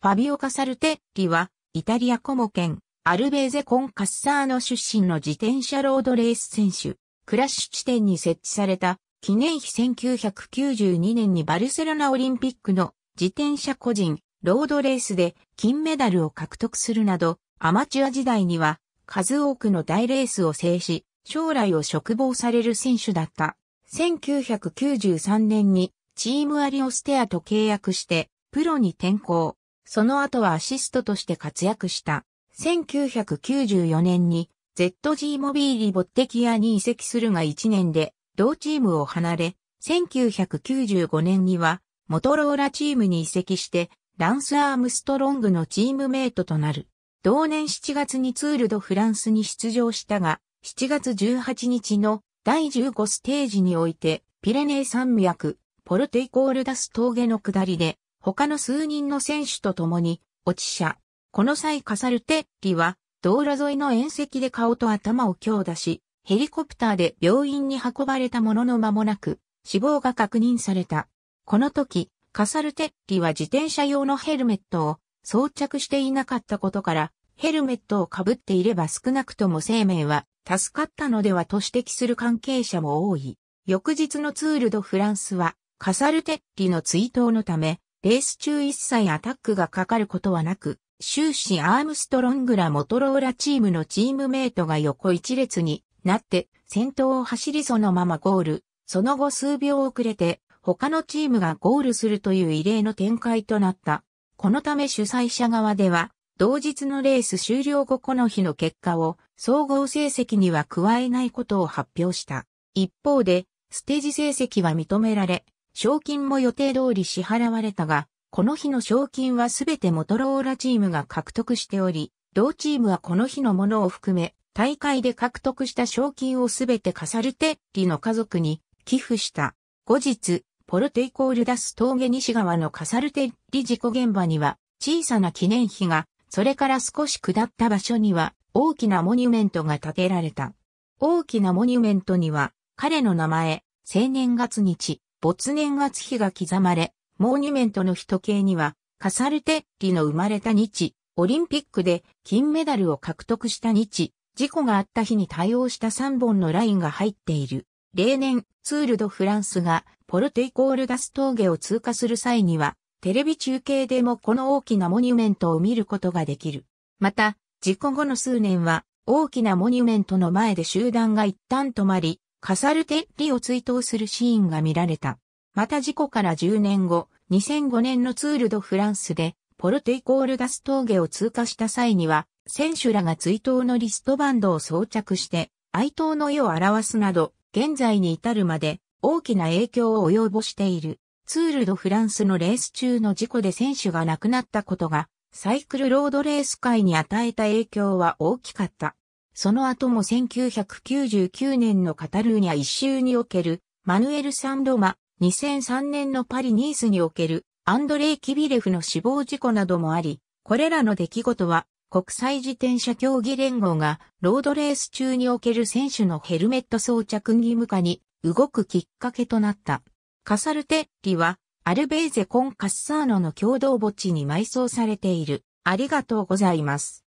ファビオ・カサルテッリは、イタリアコモ県、アルベーゼ・コン・カッサーノ出身の自転車ロードレース選手。クラッシュ地点に設置された、記念碑1992年にバルセロナオリンピックの自転車個人、ロードレースで金メダルを獲得するなど、アマチュア時代には数多くの大レースを制し、将来を嘱望される選手だった。1993年にチームアリオステアと契約してプロに転向。その後はアシストとして活躍した。1994年に ZG モビーリボッテキアに移籍するが1年で同チームを離れ、1995年にはモトローラチームに移籍してランス・アームストロングのチームメイトとなる。同年7月にツールドフランスに出場したが、7月18日の第15ステージにおいてピレネー山脈、ポルテイコールダス峠の下りで他の数人の選手と共に、落ち者。この際カサルテッリは、道路沿いの縁石で顔と頭を強打し、ヘリコプターで病院に運ばれたものの間もなく、死亡が確認された。この時、カサルテッリは自転車用のヘルメットを装着していなかったことから、ヘルメットをかぶっていれば少なくとも生命は助かったのではと指摘する関係者も多い。翌日のツール・ド・フランスは、カサルテッリの追悼のため、レース中一切アタックがかかることはなく、終始アームストロングらモトローラチームのチームメイトが横一列になって先頭を走りそのままゴール、その後数秒遅れて他のチームがゴールするという異例の展開となった。このため主催者側では、同日のレース終了後この日の結果を総合成績には加えないことを発表した。一方で、ステージ成績は認められ、賞金も予定通り支払われたが、この日の賞金はすべてモトローラチームが獲得しており、同チームはこの日のものを含め、大会で獲得した賞金をすべてカサルテッリの家族に寄付した。後日、ポルテイコールダス峠西側のカサルテッリ事故現場には小さな記念碑が、それから少し下った場所には大きなモニュメントが建てられた。大きなモニュメントには、彼の名前、青年月日、没年月日が刻まれ、モーニュメントの日時計には、カサルテッリの生まれた日、オリンピックで金メダルを獲得した日、事故があった日に対応した3本のラインが入っている。例年、ツールドフランスがポルテイコールガス峠を通過する際には、テレビ中継でもこの大きなモニュメントを見ることができる。また、事故後の数年は、大きなモニュメントの前で集団が一旦止まり、カサルテッリを追悼するシーンが見られた。また事故から10年後、2005年のツールドフランスで、ポルテイコールガス峠を通過した際には、選手らが追悼のリストバンドを装着して、哀悼の意を表すなど、現在に至るまで大きな影響を及ぼしている。ツールドフランスのレース中の事故で選手が亡くなったことが、サイクルロードレース界に与えた影響は大きかった。その後も1999年のカタルーニャ一周における、マヌエル・サンロマ、2003年のパリ・ニースにおける、アンドレイ・キビレフの死亡事故などもあり、これらの出来事は、国際自転車競技連合が、ロードレース中における選手のヘルメット装着義務化に、動くきっかけとなった。カサルテッリは、アルベーゼ・コン・カッサーノの共同墓地に埋葬されている。ありがとうございます。